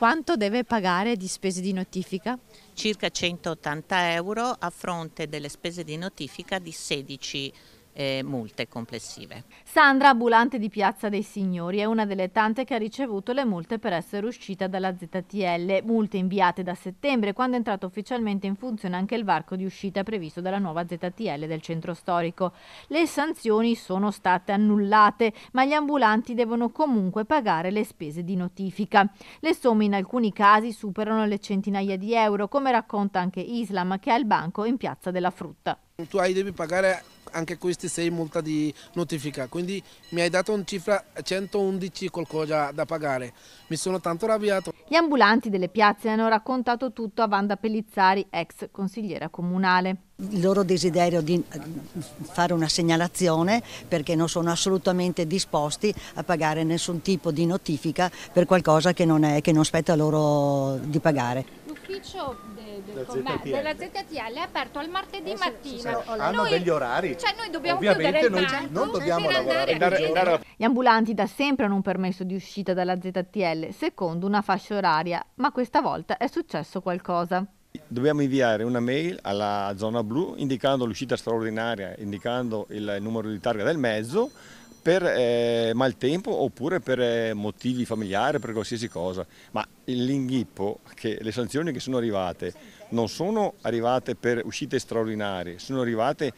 Quanto deve pagare di spese di notifica? Circa 180 euro a fronte delle spese di notifica di 16 euro eh, multe complessive. Sandra, ambulante di Piazza dei Signori, è una delle tante che ha ricevuto le multe per essere uscita dalla ZTL, multe inviate da settembre quando è entrato ufficialmente in funzione anche il varco di uscita previsto dalla nuova ZTL del centro storico. Le sanzioni sono state annullate, ma gli ambulanti devono comunque pagare le spese di notifica. Le somme in alcuni casi superano le centinaia di euro, come racconta anche Islam che ha il banco in Piazza della Frutta. Tu hai devi pagare anche questi sei multa di notifica, quindi mi hai dato un cifra 111 qualcosa da pagare. Mi sono tanto arrabbiato. Gli ambulanti delle piazze hanno raccontato tutto a Wanda Pellizzari, ex consigliera comunale. Il loro desiderio di eh, fare una segnalazione perché non sono assolutamente disposti a pagare nessun tipo di notifica per qualcosa che non, è, che non spetta loro di pagare l'ufficio de, de ZTL. della ZTL è aperto al martedì eh, mattina. No, hanno noi, degli orari. Cioè noi dobbiamo Ovviamente chiudere il non, non dobbiamo lavorare. Andare, andare a... Gli ambulanti da sempre hanno un permesso di uscita dalla ZTL secondo una fascia oraria, ma questa volta è successo qualcosa. Dobbiamo inviare una mail alla zona blu indicando l'uscita straordinaria, indicando il numero di targa del mezzo per eh, maltempo oppure per eh, motivi familiari, per qualsiasi cosa. Ma l'inghippo, le sanzioni che sono arrivate non sono arrivate per uscite straordinarie, sono arrivate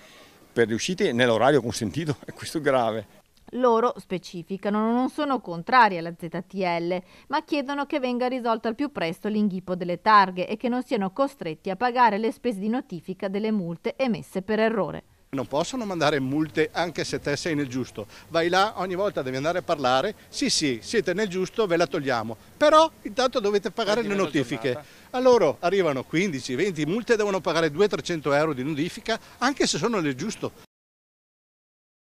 per le uscite nell'orario consentito, e questo è grave. Loro, specificano, non sono contrari alla ZTL, ma chiedono che venga risolto al più presto l'inghippo delle targhe e che non siano costretti a pagare le spese di notifica delle multe emesse per errore non possono mandare multe anche se te sei nel giusto. Vai là, ogni volta devi andare a parlare, sì sì, siete nel giusto, ve la togliamo, però intanto dovete pagare le notifiche. Giornata. loro arrivano 15, 20 multe, devono pagare 200-300 euro di notifica anche se sono nel giusto.